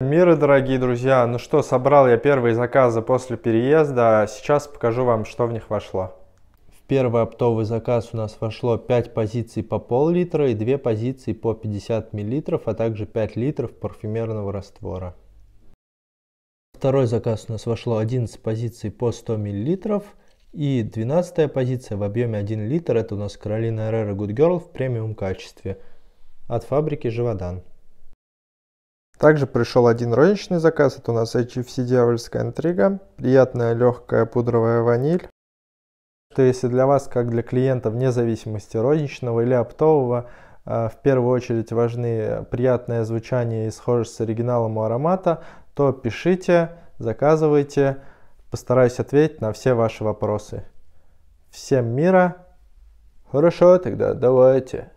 Миры, дорогие друзья! Ну что, собрал я первые заказы после переезда. Сейчас покажу вам, что в них вошло. В первый оптовый заказ у нас вошло 5 позиций по пол-литра и 2 позиции по 50 мл, а также 5 литров парфюмерного раствора. Второй заказ у нас вошло 11 позиций по 100 мл. И 12 позиция в объеме 1 литр, это у нас Каролина эрера Good Girl в премиум качестве от фабрики Живодан. Также пришел один розничный заказ, это у нас HFC дьявольская интрига, приятная легкая пудровая ваниль. Что если для вас, как для клиента, вне зависимости розничного или оптового, э, в первую очередь важны приятное звучание и схожесть с оригиналом у аромата, то пишите, заказывайте, постараюсь ответить на все ваши вопросы. Всем мира! Хорошо, тогда давайте.